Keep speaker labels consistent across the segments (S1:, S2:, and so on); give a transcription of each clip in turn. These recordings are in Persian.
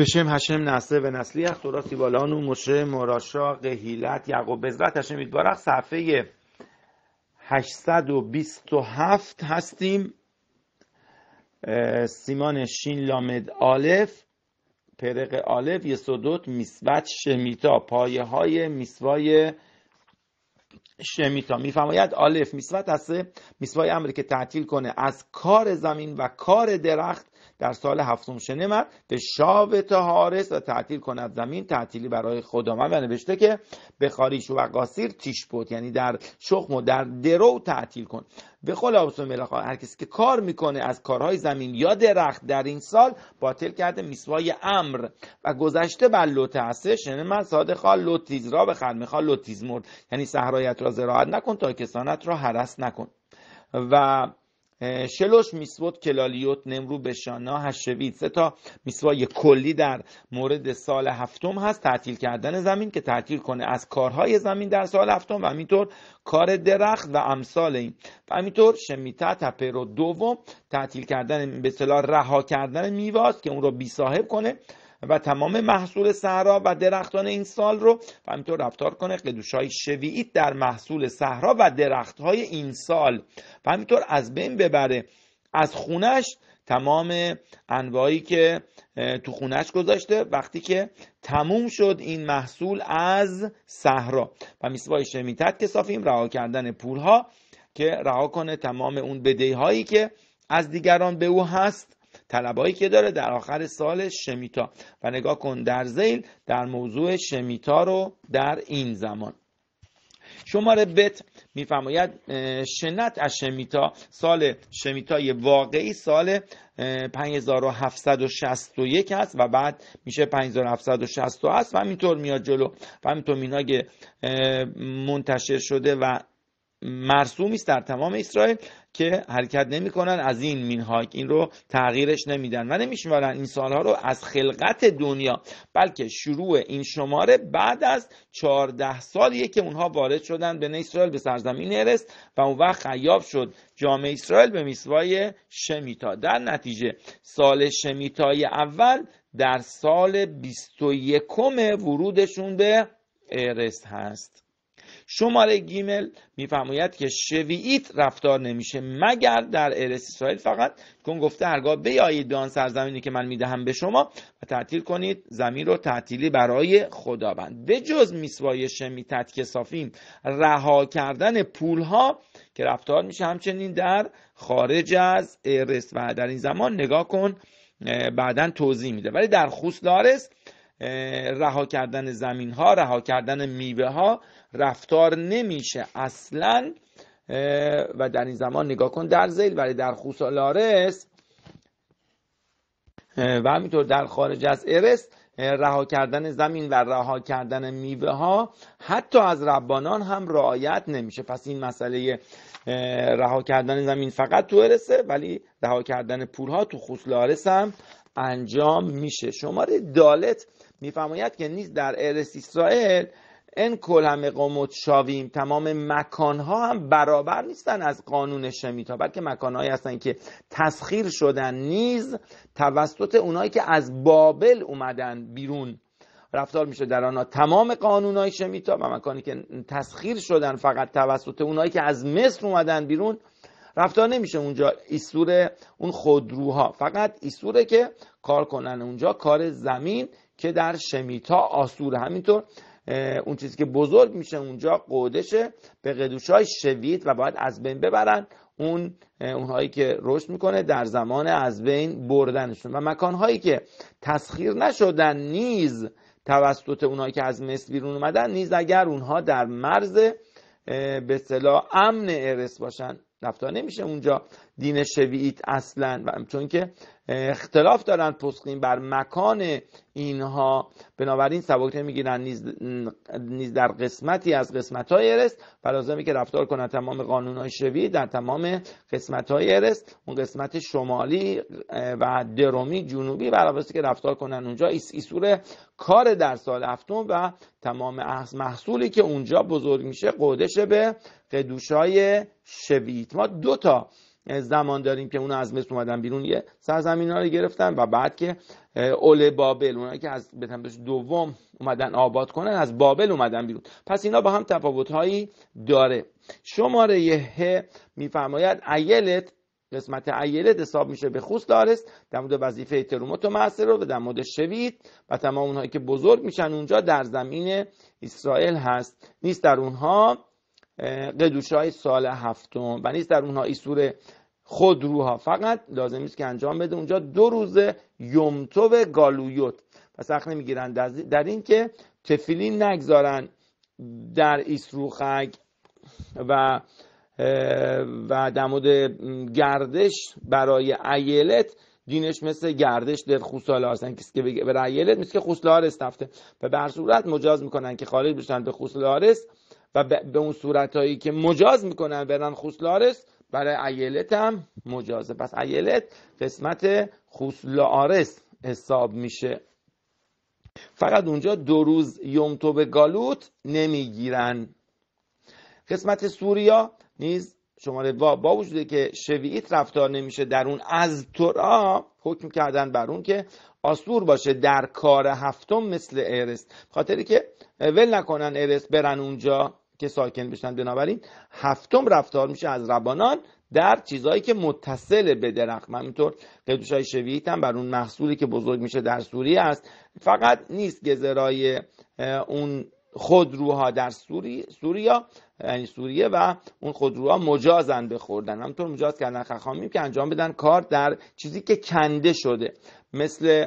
S1: בשם و نسلی ונצליח, תורה سیبالانو مشه مراشا قهیلت یعقوب بزرت هشم יתברך, صفحه 827 هستیم سیمان شین لامد آلف پرق آلف یسودوت میسوت شمیتا پایه های میسوای شمیتا میفرماید آلف میسوت هسته میسوای امری که تعطیل کنه از کار زمین و کار درخت در سال هفتم مد به شاو تهارس و تعطیل کند زمین تعطیلی برای خدامه و نوشته که به خاریش و قاسیر تیش بود یعنی در شخم و در درو تعطیل کن به خلاص ملخا هر کسی که کار میکنه از کارهای زمین یا درخت در این سال باطل کرده میسوای امر و گذشته بر لوت هسته شنه من صادقا لوتیز را به خرمخا لوتیز مرد یعنی صحرایت را زراعت نکن تا کسانت را حرس نکن و شلوش میسوت کلالیوت نمرو بشانا هشوید سه تا میسوای کلی در مورد سال هفتم هست تعطیل کردن زمین که تعطیل کنه از کارهای زمین در سال هفتم و همینطور کار درخت و امثال این و همینطور شمیتا تپرو دوم تعطیل کردن به رها کردن میواست که اون رو بی صاحب کنه و تمام محصول صحرا و درختان این سال رو و همینطور رفتار کنه قدوش های شویید در محصول صحرا و درخت های این سال و همینطور از بین ببره از خونش تمام انواعی که تو خونش گذاشته وقتی که تموم شد این محصول از صحرا و میسوای شمیتت که صافیم رها کردن پولها که رها کنه تمام اون بدهی هایی که از دیگران به او هست طلبایی که داره در آخر سال شمیتا و نگاه کن در زیل در موضوع شمیتا رو در این زمان شماره بت میفرماید شنت از شمیتا سال شمیتای واقعی سال 5761 هست و بعد میشه 5760 هست و همینطور میاد جلو و همینطور میناگ منتشر شده و مرسومی است در تمام اسرائیل که حرکت نمیکنن از این مینهاک این رو تغییرش نمیدن و نمیشمارن این سالها رو از خلقت دنیا بلکه شروع این شماره بعد از 14 سالیه که اونها وارد شدن به اسرائیل به سرزمین ارست و اون وقت خیاب شد جامعه اسرائیل به میسوای شمیتا در نتیجه سال شمیتای اول در سال 21 ورودشون به ارست هست شماره گیمل میفرماید که شوییت رفتار نمیشه مگر در ارس اسرائیل فقط کن گفته هرگاه بیایید به آن سرزمینی که من میدهم به شما و تعطیل کنید زمین رو تعطیلی برای خداوند به جز میسوای شمیتت صافیم رها کردن ها که رفتار میشه همچنین در خارج از ارس و در این زمان نگاه کن بعدا توضیح میده ولی در خوسلارس رها کردن زمین ها رها کردن میوه ها رفتار نمیشه اصلا و در این زمان نگاه کن در زیل ولی در خوسلارس و همینطور در خارج از ارس رها کردن زمین و رها کردن میوه ها حتی از ربانان هم رعایت نمیشه پس این مسئله رها کردن زمین فقط تو ارسه ولی رها کردن ها تو خوسلارس هم انجام میشه شماره دالت میفرماید که نیز در ارس اسرائیل ان کل همه قومت شاویم تمام مکانها هم برابر نیستن از قانون شمیتا بلکه مکانهایی هستن که تسخیر شدن نیز توسط اونایی که از بابل اومدن بیرون رفتار میشه در آنها تمام های شمیتا و مکانی که تسخیر شدن فقط توسط اونایی که از مصر اومدن بیرون رفتار نمیشه اونجا ایسور اون خودروها فقط ایسوره که کار کنن اونجا کار زمین که در شمیتا آسور همینطور اون چیزی که بزرگ میشه اونجا قودشه به قدوش های شوید و باید از بین ببرن اون اونهایی که رشد میکنه در زمان از بین بردنشون و مکانهایی که تسخیر نشدن نیز توسط اونهایی که از مصر بیرون اومدن نیز اگر اونها در مرز به صلاح امن ارس باشن نفتا نمیشه اونجا دین شویت اصلا و چون که اختلاف دارند پسخین بر مکان اینها بنابراین می میگیرن نیز در قسمتی از قسمت های ارست و لازمه که رفتار کنن تمام قانون های در تمام قسمت های ارست اون قسمت شمالی و درومی جنوبی و که رفتار کنن اونجا ایسور کار در سال هفتم و تمام محصولی که اونجا بزرگ میشه قدش به قدوشای شویت ما دو تا یعنی زمان داریم که اونا از مصر اومدن بیرون یه سرزمین ها رو گرفتن و بعد که اول بابل اونا که از بتنبش دوم اومدن آباد کنن از بابل اومدن بیرون پس اینا با هم تفاوت هایی داره شماره ه میفرماید ایلت قسمت ایلت حساب میشه به خوست دارست در مورد وظیفه تروموتو و رو و در مورد شوید و تمام اونهایی که بزرگ میشن اونجا در زمین اسرائیل هست نیست در اونها قدوشه های سال هفتم و نیست در اونها ایسور خود روها فقط لازم نیست که انجام بده اونجا دو روز یومتو و گالویوت و سخت نمیگیرن در این که تفیلین نگذارن در ایسروخک و و در مورد گردش برای ایلت دینش مثل گردش در خوساله هستن کسی که برای ایلت مثل که خوسلارس رفته و به صورت مجاز میکنن که خارج بشن به خوسلارس و به اون صورت هایی که مجاز میکنن برن خوسلارس برای ایلت هم مجازه پس ایلت قسمت خوسلارس حساب میشه فقط اونجا دو روز یومتو به گالوت نمیگیرن قسمت سوریا نیز شماره با با وجوده که شوییت رفتار نمیشه در اون از تورا حکم کردن بر اون که آسور باشه در کار هفتم مثل ارست خاطری که ول نکنن ارست برن اونجا که ساکن بشن بنابراین هفتم رفتار میشه از ربانان در چیزهایی که متصل به درخت اینطور قدوش های شویت هم بر اون محصولی که بزرگ میشه در سوریه است فقط نیست گذرای اون خودروها در سوری سوریا یعنی سوریه و اون خودروها مجازن بخوردن خوردن همطور مجاز کردن خخامیم که انجام بدن کار در چیزی که کنده شده مثل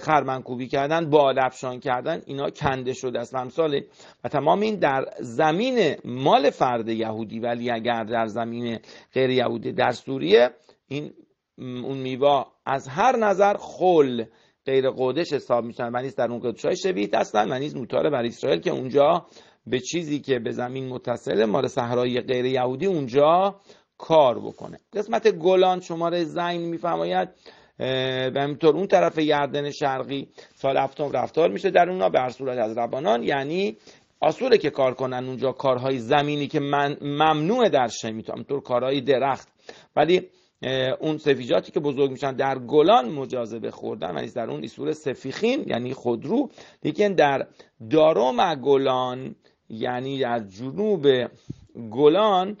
S1: خرمنکوبی کردن بالفشان کردن اینا کنده شده است امثال و تمام این در زمین مال فرد یهودی ولی اگر در زمین غیر یهودی در سوریه این اون میوا از هر نظر خل غیر قدش حساب میشن و نیز در اون قدش های شبیه هستن و نیز موتاره بر اسرائیل که اونجا به چیزی که به زمین متصل مال صحرای غیر یهودی اونجا کار بکنه قسمت گلان شماره زین میفرماید و همینطور اون طرف یردن شرقی سال هفتم رفتار میشه در اونا به صورت از ربانان یعنی آسوره که کار کنن اونجا کارهای زمینی که من ممنوع در شمیتا همینطور کارهای درخت ولی اون سفیجاتی که بزرگ میشن در گلان مجازه به خوردن و یعنی در اون ایسور سفیخین یعنی خودرو لیکن در داروم گلان یعنی از جنوب گلان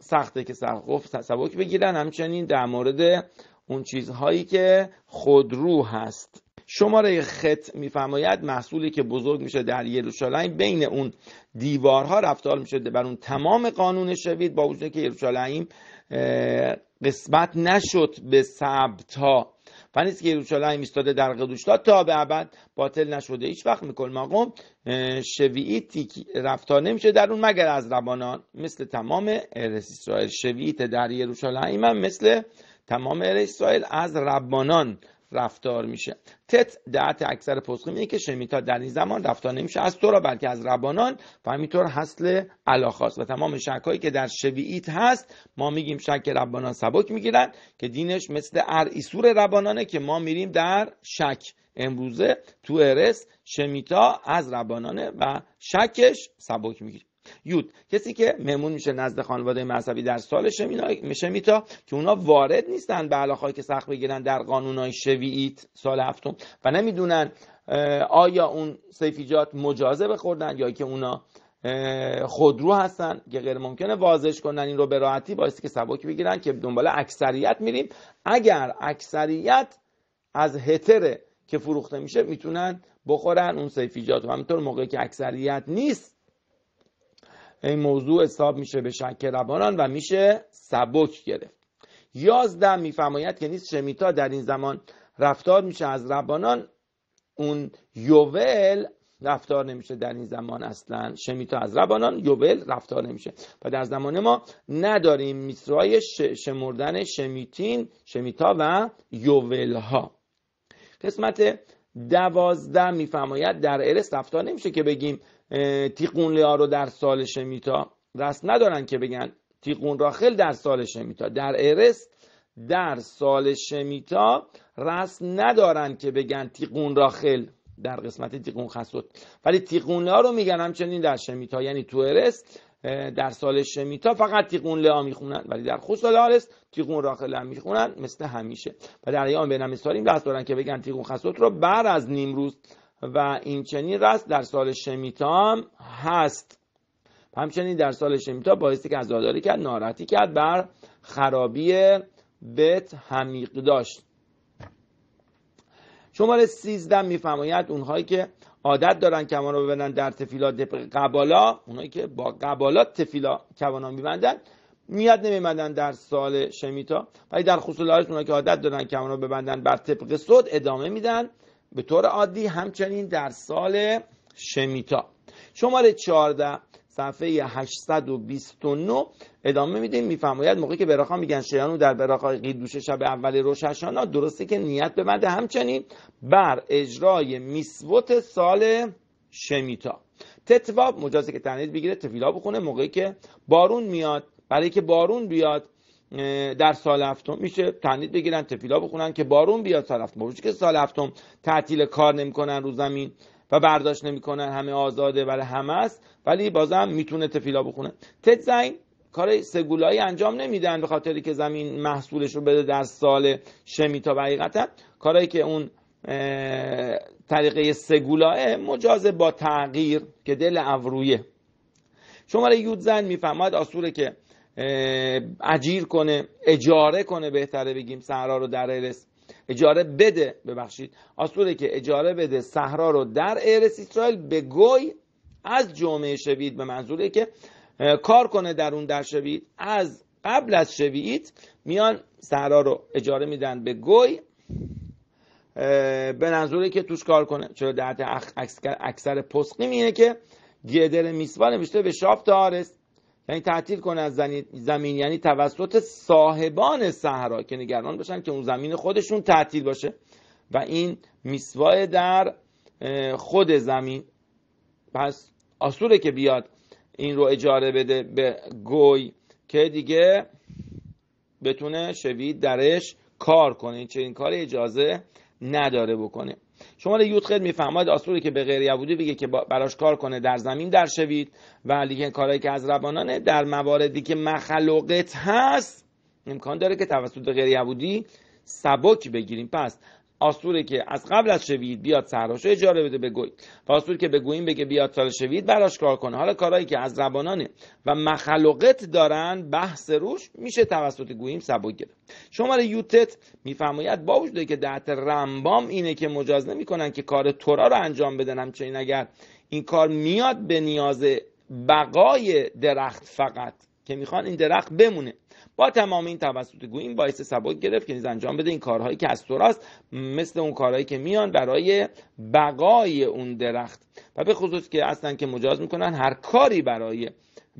S1: سخته که سرقف سبک بگیرن همچنین در مورد اون چیزهایی که خودرو هست شماره خط میفرماید محصولی که بزرگ میشه در یروشالایم بین اون دیوارها رفتار میشه بر اون تمام قانون شوید با وجود که یروشالایم قسمت نشد به سبت و که یروشلایم ایستاده در قدوشتا تا به ابد باطل نشده هیچ وقت میکن مقام شویتی رفتار نمیشه در اون مگر از ربانان مثل تمام ارس اسرائیل شوییت در یروشلایم من مثل تمام ارس اسرائیل از ربانان رفتار میشه تت دعت اکثر پسخیم اینه که شمیتا در این زمان رفتار نمیشه از تو را بلکه از ربانان و همینطور حصل علاخاس و تمام شکهایی که در شوییت هست ما میگیم شک ربانان سبک میگیرن که دینش مثل ایسور ربانانه که ما میریم در شک امروزه تو ارس شمیتا از ربانانه و شکش سبک میگیریم یود کسی که مهمون میشه نزد خانواده مذهبی در سال شمیتا که اونا وارد نیستن به علاقهایی که سخت بگیرن در قانونهای شوییت سال هفتم و نمیدونن آیا اون سیفیجات مجازه بخوردن یا که اونا خودرو هستن که غیر ممکنه واضح کنن این رو به راحتی باعثی که سبک بگیرن که دنبال اکثریت میریم اگر اکثریت از هتره که فروخته میشه میتونن بخورن اون سیفیجات و همینطور موقعی که اکثریت نیست این موضوع حساب میشه به شک ربانان و میشه سبک گرفت یازده میفرماید که نیست شمیتا در این زمان رفتار میشه از ربانان اون یوول رفتار نمیشه در این زمان اصلا شمیتا از ربانان یوول رفتار نمیشه و در زمان ما نداریم میسرای شمردن شمیتین شمیتا و یوول ها قسمت دوازده میفرماید در ارس رفتار نمیشه که بگیم تیقون لیا رو در سال شمیتا دست ندارن که بگن تیقون راخل در سال شمیتا در ارست در سال شمیتا راست ندارن که بگن تیقون راخل در قسمت تیقون خسوت ولی تیقون لیا رو میگن همچنین در شمیتا یعنی تو ارست در سال شمیتا فقط تیقون لیا میخونن ولی در سال آرس تیقون راخل هم میخونن مثل همیشه و در ایام بین دست دارن که بگن تیقون خسوت رو بعد از نیمروز و این چنین رست در سال شمیتا هم هست همچنین در سال شمیتا بایستی که عزاداری کرد ناراحتی کرد بر خرابی بت همیق داشت شماره 13 میفرماید اونهایی که عادت دارن کمان رو ببندن در تفیلات قبالا اونهایی که با قبالا تفیلا کمان میبندن میاد نمیمدن در سال شمیتا ولی در خصوص اونهایی که عادت دارن کمان رو ببندن بر طبق صد ادامه میدن به طور عادی همچنین در سال شمیتا شماره 14 صفحه 829 ادامه میدیم میفرماید موقعی که براخا میگن شیانو در براخا قیدوش شب اول روششانا درسته که نیت ببنده همچنین بر اجرای میسوت سال شمیتا تتواب مجازه که تنید بگیره تفیلا بخونه موقعی که بارون میاد برای که بارون بیاد در سال هفتم میشه تندید بگیرن تفیلا بخونن که بارون بیاد سال هفتم که سال هفتم تعطیل کار نمیکنن رو زمین و برداشت نمیکنن همه آزاده ولی همه است ولی بازم میتونه تفیلا بخونه تتزین کار سگولایی انجام نمیدن به خاطری که زمین محصولش رو بده در سال شمیتا و حقیقتا کارایی که اون طریقه سگولاه مجاز با تغییر که دل شما شماره یودزن میفهمد آسوره که اجیر کنه اجاره کنه بهتره بگیم صحرا رو در ارس اجاره بده ببخشید آسوره که اجاره بده صحرا رو در ایرس اسرائیل به گوی از جامعه شوید به منظوره که کار کنه در اون در شوید از قبل از شوید میان صحرا رو اجاره میدن به گوی به منظوره که توش کار کنه چرا در اکثر پسقیم اینه که گدر میسوا نوشته به شاپ آرست یعنی تعطیل کنه از زمین یعنی توسط صاحبان صحرا که نگران باشن که اون زمین خودشون تعطیل باشه و این میسواه در خود زمین پس آسوره که بیاد این رو اجاره بده به گوی که دیگه بتونه شوید درش کار کنه این کار اجازه نداره بکنه شما یوت خیلی میفهماید آسوری که به غیر یهودی بگه که براش کار کنه در زمین در شوید و لیکن کارهایی که از ربانانه در مواردی که مخلوقت هست امکان داره که توسط غیر یهودی سبک بگیریم پس آسوره که از قبل از شوید بیاد سراشو اجاره بده گوی و آسور که بگوییم بگه بیاد سال شوید براش کار کنه حالا کارهایی که از زبانانه و مخلوقت دارن بحث روش میشه توسط گوییم سبک گرفت شماره یوتت میفرماید با وجودی که دهت رمبام اینه که مجاز نمیکنن که کار تورا رو انجام بدن همچنین اگر این کار میاد به نیاز بقای درخت فقط که میخوان این درخت بمونه با تمام این توسط گویی باعث سبک گرفت که نیز انجام بده این کارهایی که از مثل اون کارهایی که میان برای بقای اون درخت و به خصوص که اصلا که مجاز میکنن هر کاری برای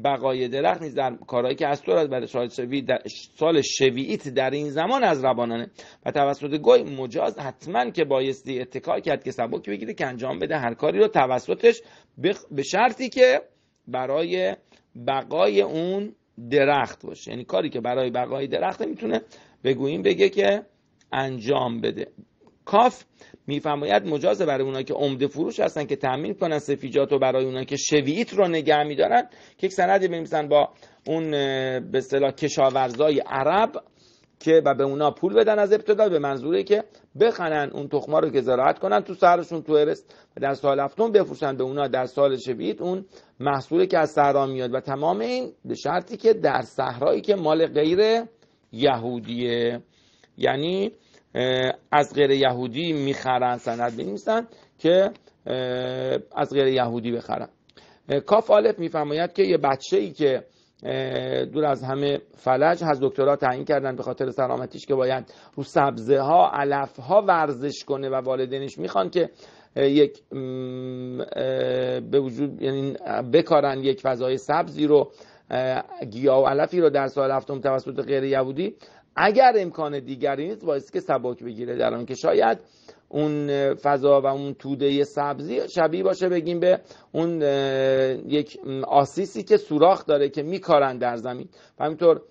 S1: بقای درخت نیز در کارهایی که از برای سال شوی در سال شوییت در این زمان از ربانانه و توسط گوی مجاز حتما که بایستی اتکا کرد که سبک بگیره که انجام بده هر کاری رو توسطش به شرطی که برای بقای اون درخت باشه یعنی کاری که برای بقای درخت میتونه بگوییم بگه که انجام بده کاف میفرماید مجازه برای اونایی که عمده فروش هستن که تامین کنن سفیجات و برای اونا که شویت رو نگه میدارن که یک سندی بنویسن با اون به اصطلاح کشاورزای عرب که و به اونا پول بدن از ابتدا به منظوره که بخنن اون تخما رو که زراعت کنن تو سهرشون تو ارست و در سال هفتم بفروشن به اونا در سال شبید اون محصولی که از صحرا میاد و تمام این به شرطی که در صحرایی که مال غیر یهودیه یعنی از غیر یهودی میخرن سند بنویسن که از غیر یهودی بخرن کاف آلف میفرماید که یه بچه ای که دور از همه فلج از دکترها تعیین کردن به خاطر سلامتیش که باید رو سبزه ها علف ها ورزش کنه و والدینش میخوان که یک به وجود یعنی بکارن یک فضای سبزی رو گیاه و علفی رو در سال هفتم توسط غیر یهودی اگر امکان دیگری نیست باعث که سبک بگیره در آن که شاید اون فضا و اون توده سبزی شبیه باشه بگیم به اون یک آسیسی که سوراخ داره که میکارن در زمین و همینطور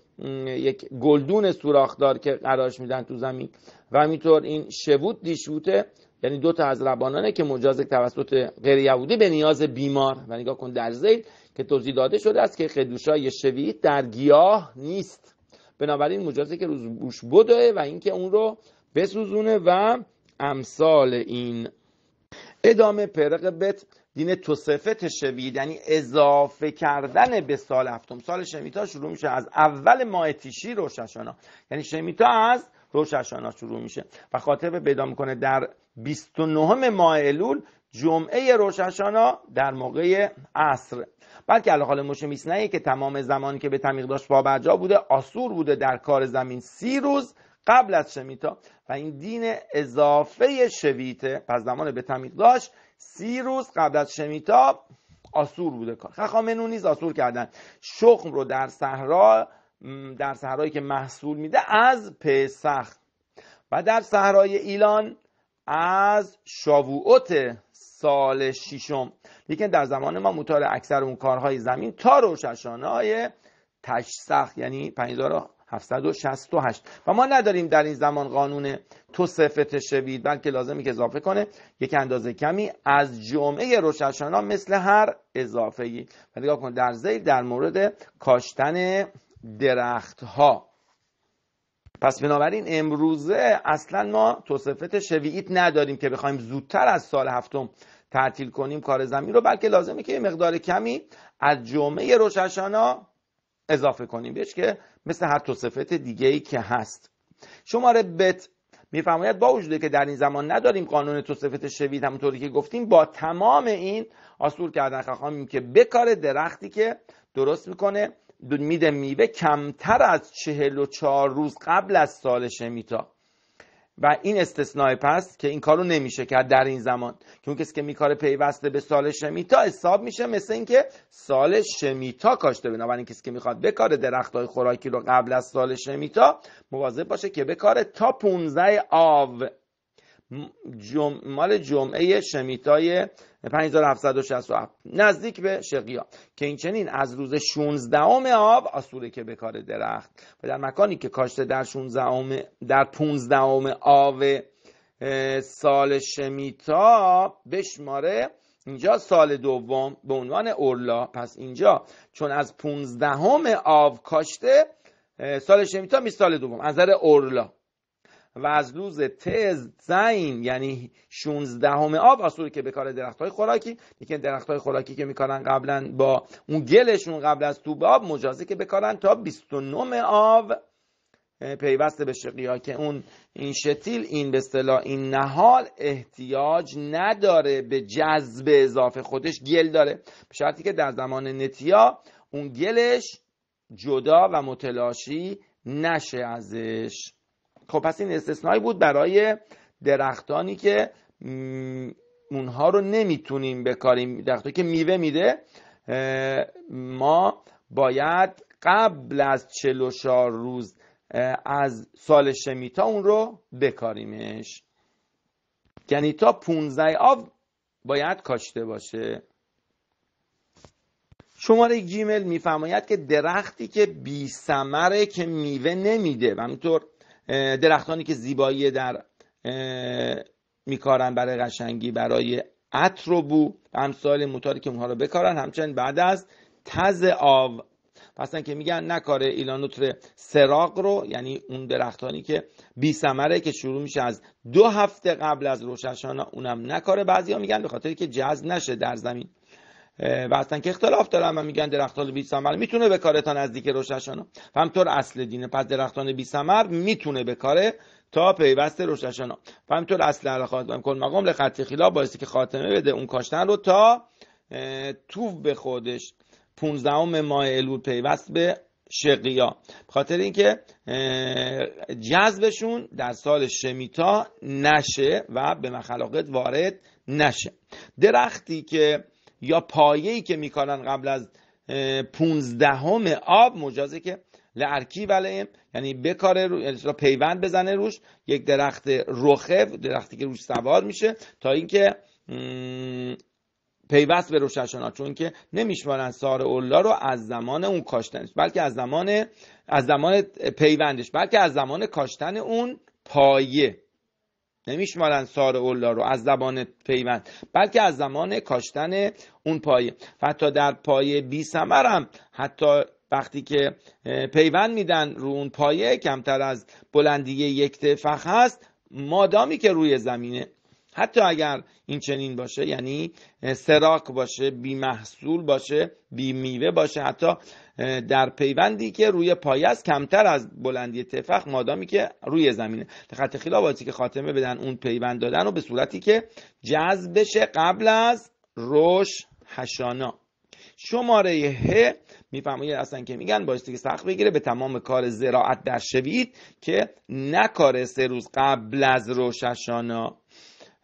S1: یک گلدون دار که قرارش میدن تو زمین و همینطور این شبوت دیشوته یعنی دو از ربانانه که مجاز توسط غیر یهودی به نیاز بیمار و نگاه کن در زیل که توضیح داده شده است که خدوشای شویت در گیاه نیست بنابراین مجازه که روز بوش بدوه و اینکه اون رو بسوزونه و امثال این ادامه پرق بت دین توصفت شوید یعنی اضافه کردن به سال هفتم سال شمیتا شروع میشه از اول ماه تیشی روششانا یعنی شمیتا از روششانا شروع میشه و خاطبه پیدا میکنه در 29 ماه الول جمعه روششانا در موقع عصر بلکه الحال میسنهی که تمام زمانی که به تمیق داشت پابرجا بوده آسور بوده در کار زمین سی روز قبل از شمیتا و این دین اضافه شویته پس زمان به داشت سی روز قبل از شمیتا آسور بوده کار خخامنو نیز آسور کردن شخم رو در صحرا در صحرایی که محصول میده از پسخ و در صحرای ایلان از شاوعوت سال ششم لیکن در زمان ما مطالعه اکثر اون کارهای زمین تا روششانه های تشسخ یعنی 5000 768 و ما نداریم در این زمان قانون تو صفت شوید بلکه لازمی که اضافه کنه یک اندازه کمی از جمعه ها مثل هر اضافه ای و نگاه کن در زیر در مورد کاشتن درخت ها پس بنابراین امروزه اصلا ما توصفت شوییت نداریم که بخوایم زودتر از سال هفتم تعطیل کنیم کار زمین رو بلکه لازمی که یه مقدار کمی از جمعه روششانا اضافه کنیم بهش که مثل هر تو دیگه ای که هست شماره بت میفرماید با وجود که در این زمان نداریم قانون تو شوید همونطوری که گفتیم با تمام این آسور کردن خواهیم که بکار درختی که درست میکنه میده میوه کمتر از چهل و چهار روز قبل از سال شمیتا و این استثناء پس که این کارو نمیشه کرد در این زمان که اون کسی که میکاره پیوسته به سال شمیتا حساب میشه مثل اینکه سال شمیتا کاشته بنابراین کسی که میخواد بکاره درخت های خوراکی رو قبل از سال شمیتا مواظب باشه که بکاره تا 15 آو مال جمعه شمیتای 5767 نزدیک به شقیا که این چنین از روز 16 آب آسوره که به کار درخت و در مکانی که کاشته در 16 در 15 آب سال شمیتا بشماره اینجا سال دوم به عنوان اورلا پس اینجا چون از 15 آب کاشته سال شمیتا می سال دوم از نظر اورلا و از روز تز زین یعنی 16 همه آب آسوری که به کار درخت های خوراکی یکی درخت های خوراکی که میکنن قبلا با اون گلشون قبل از توب آب مجازه که بکارن تا 29 آب پیوسته به ها که اون این شتیل این به اصطلاح این نهال احتیاج نداره به جذب اضافه خودش گل داره به شرطی که در زمان نتیا اون گلش جدا و متلاشی نشه ازش خب پس این استثنایی بود برای درختانی که اونها رو نمیتونیم بکاریم درختانی که میوه میده ما باید قبل از 44 روز از سال شمیتا اون رو بکاریمش یعنی تا 15 آب باید کاشته باشه شماره گیمل میفرماید که درختی که بی سمره که میوه نمیده و همینطور درختانی که زیبایی در میکارن برای قشنگی برای عطر و بو امثال موتاری که اونها رو بکارن همچنین بعد از تز آو پس که میگن نکاره ایلانوتر سراغ رو یعنی اون درختانی که بی سمره که شروع میشه از دو هفته قبل از روششان اونم نکاره بعضی ها میگن به خاطر که جذب نشه در زمین و اصلا که اختلاف دارن و میگن درختان بی میتونه به کار تا نزدیک روششانا و همطور اصل دینه پس درختان بی میتونه به کار تا پیوست رشدشان و همطور اصل خواهد باید کن مقام لخط خلاف بایستی که خاتمه بده اون کاشتن رو تا تو به خودش 15 ماه الول پیوست به شقیا خاطر اینکه جذبشون در سال شمیتا نشه و به مخلاقت وارد نشه درختی که یا پایه‌ای که میکنن قبل از پونزدهم آب مجازه که لرکی ولیم یعنی بکاره رو یعنی پیوند بزنه روش یک درخت رخه درختی که روش سوار میشه تا اینکه پیوست به ها چون که نمیشمارن سار اولا رو از زمان اون کاشتنش بلکه از زمان از زمان پیوندش بلکه از زمان کاشتن اون پایه نمیشمارن سار اولا رو از زبان پیوند بلکه از زمان کاشتن اون پایه و حتی در پایه بی هم حتی وقتی که پیوند میدن رو اون پایه کمتر از بلندی یک تفخ هست مادامی که روی زمینه حتی اگر این چنین باشه یعنی سراک باشه بی محصول باشه بی میوه باشه حتی در پیوندی که روی پایه است کمتر از بلندی تفخ مادامی که روی زمینه خط خلاف که خاتمه بدن اون پیوند دادن و به صورتی که جذب بشه قبل از روش هشانا شماره ه میفهمید اصلا که میگن بایستی که سخت بگیره به تمام کار زراعت در شوید که نکاره سه روز قبل از هشانا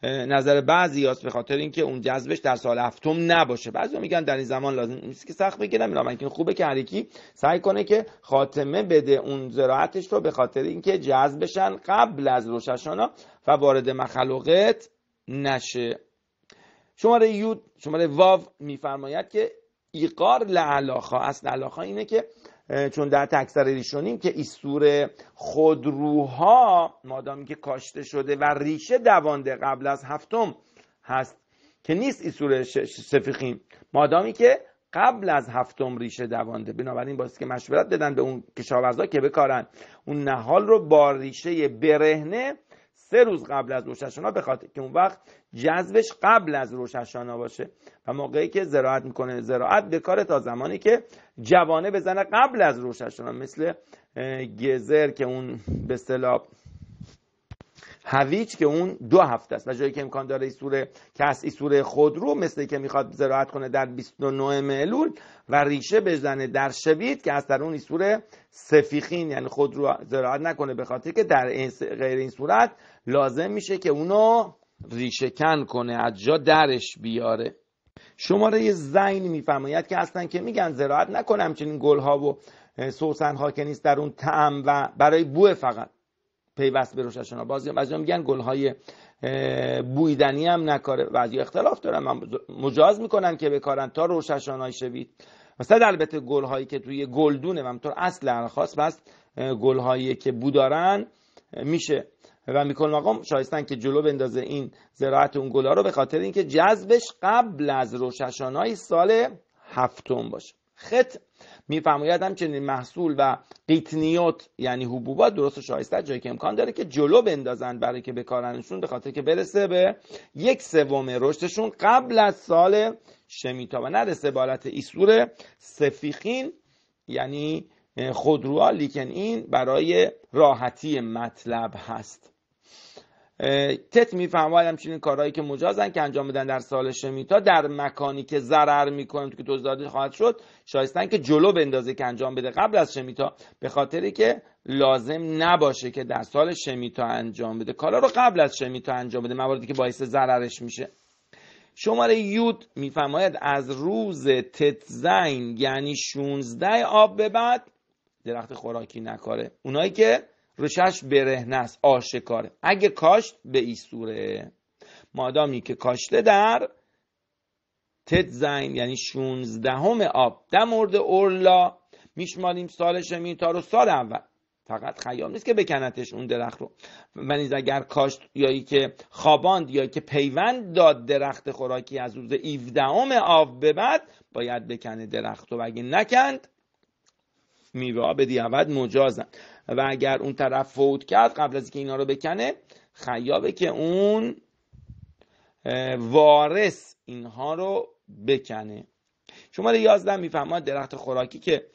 S1: نظر بعضی است به خاطر اینکه اون جذبش در سال هفتم نباشه بعضی میگن در این زمان لازم نیست که سخت بگیرم اینا که خوبه که هریکی سعی کنه که خاتمه بده اون زراعتش رو به خاطر اینکه جذب بشن قبل از روششانا و وارد مخلوقت نشه شماره یود شماره واو میفرماید که ایقار لعلاخا اصل لعلاخا اینه که چون در تکثر ریشونیم که ایستور خودروها مادامی که کاشته شده و ریشه دوانده قبل از هفتم هست که نیست ایسور سفیخیم مادامی که قبل از هفتم ریشه دوانده بنابراین باید که مشورت بدن به اون کشاورزا که بکارن اون نهال رو با ریشه برهنه سه روز قبل از روش هشانا که اون وقت جذبش قبل از روش باشه و موقعی که زراعت میکنه زراعت به کار تا زمانی که جوانه بزنه قبل از روش مثل گزر که اون به اصطلاح هویج که اون دو هفته است و جایی که امکان داره سوره کس سوره خود رو مثل که میخواد زراعت کنه در 29 معلول و ریشه بزنه در شوید که از درون ایسور سفیخین یعنی خود رو زراعت نکنه به خاطر که در غیر این صورت لازم میشه که اونو ریشه کن کنه از جا درش بیاره شماره زین میفرماید که اصلا که میگن زراعت نکنم گل گلها و سوسن ها که نیست در اون تعم و برای بو فقط پیوست به روششنا بعضی بعضی میگن های بویدنی هم نکاره بعضی اختلاف دارن مجاز میکنن که بکارن تا روششانای شوید صد البته گل هایی که توی گلدونه و همطور اصل خاص بس گل هایی که بودارن میشه و میکن مقام شایستن که جلو بندازه این زراعت اون گلا رو به خاطر اینکه جذبش قبل از روششان های سال هفتم باشه خط میفرماید هم محصول و قیتنیوت یعنی حبوبات درست و شایسته جایی که امکان داره که جلو بندازن برای که بکارنشون به خاطر که برسه به یک سوم رشدشون قبل از سال شمیتا و نرسه به حالت ایسور سفیخین یعنی خودروها لیکن این برای راحتی مطلب هست تت میفرماید همچنین کارهایی که مجازن که انجام بدن در سال شمیتا در مکانی که ضرر میکنه که دزدی خواهد شد شایستن که جلو بندازه که انجام بده قبل از شمیتا به خاطری که لازم نباشه که در سال شمیتا انجام بده کارا رو قبل از شمیتا انجام بده مواردی که باعث ضررش میشه شماره یود میفرماید از روز تتزین یعنی 16 آب به بعد درخت خوراکی نکاره اونایی که ریشش برهنه است آشکاره اگه کاشت به ایسوره مادامی که کاشته در تد زین یعنی همه آب در مورد اورلا میشمالیم سال شمین سال اول فقط خیام نیست که بکنتش اون درخت رو و اگر کاشت یایی که خواباند یا که پیوند داد درخت خوراکی از روز 17 آب به بعد باید بکنه درخت رو و اگه نکند میوه ها به دیابت مجازن و اگر اون طرف فوت کرد قبل از اینکه اینا رو بکنه خیابه که اون وارث اینها رو بکنه شماره 11 میفهم درخت خوراکی که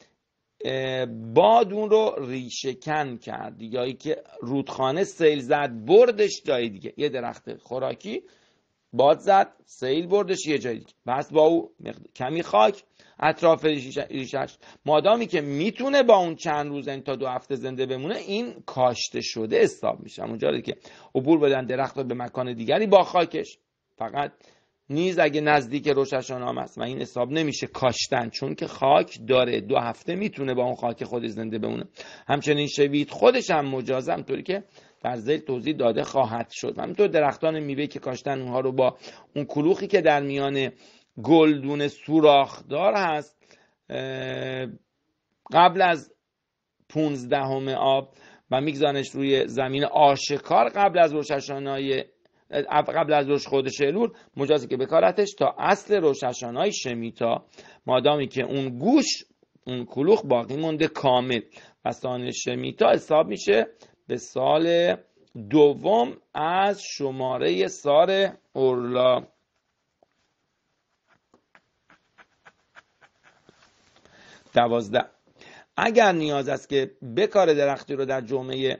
S1: باد اون رو ریشهکن کرد یا که رودخانه سیل زد بردش جای دیگه یه درخت خوراکی باد زد سیل بردش یه جای دیگه بس با او کمی خاک اطراف ریشش مادامی که میتونه با اون چند روز این تا دو هفته زنده بمونه این کاشته شده حساب میشه اونجا که عبور بدن درخت رو به مکان دیگری با خاکش فقط نیز اگه نزدیک روششان هم است و این حساب نمیشه کاشتن چون که خاک داره دو هفته میتونه با اون خاک خودش زنده بمونه همچنین شوید خودش هم مجازه طوری که در زیل توضیح داده خواهد شد همینطور درختان میوه که کاشتن اونها رو با اون کلوخی که در میان گلدون سوراخدار هست قبل از پونزدهم آب و میگذارنش روی زمین آشکار قبل از روششانای قبل از روش خود شلول مجازی که بکارتش تا اصل روششانای شمیتا مادامی که اون گوش اون کلوخ باقی مونده کامل و سال شمیتا حساب میشه به سال دوم از شماره سار اورلا دوازده اگر نیاز است که بکار درختی رو در جمعه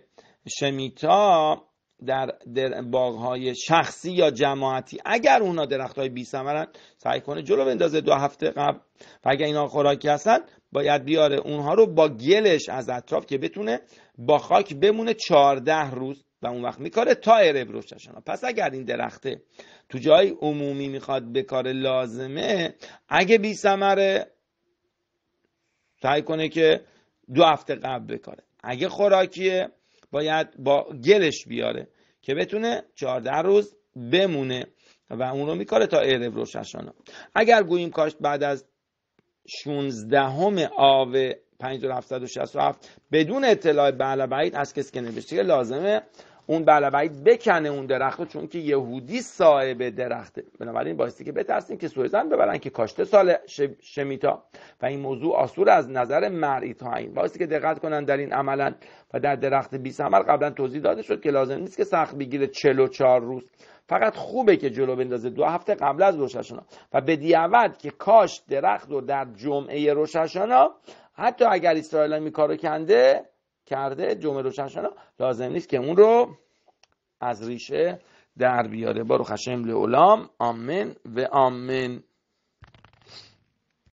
S1: شمیتا در, در باغهای شخصی یا جماعتی اگر اونا درخت های بی سعی کنه جلو بندازه دو هفته قبل و اگر اینا خوراکی هستن باید بیاره اونها رو با گلش از اطراف که بتونه با خاک بمونه چارده روز و اون وقت میکاره تا ارب پس اگر این درخته تو جای عمومی میخواد به لازمه اگه بی سعی کنه که دو هفته قبل بکاره اگه خوراکیه باید با گلش بیاره که بتونه چهارده روز بمونه و اون رو میکاره تا ایرب روششانه اگر گوییم کاشت بعد از 16 همه آو 5767 بدون اطلاع بله بعید از کسی که نوشته لازمه اون بلبعید بکنه اون درخت چون که یهودی صاحب درخته بنابراین بایستی که بترسیم که سوئزن ببرن که کاشته سال شمیتا و این موضوع آسور از نظر مرئی این بایستی که دقت کنن در این عملا و در درخت بی سمر قبلا توضیح داده شد که لازم نیست که سخت بگیره 44 روز فقط خوبه که جلو بندازه دو هفته قبل از روششانا و به که کاش درخت رو در جمعه روششانا حتی اگر اسرائیل این کارو کنده کرده جمعه روشنشانا لازم نیست که اون رو از ریشه در بیاره بارو خشم لعلام آمن و آمن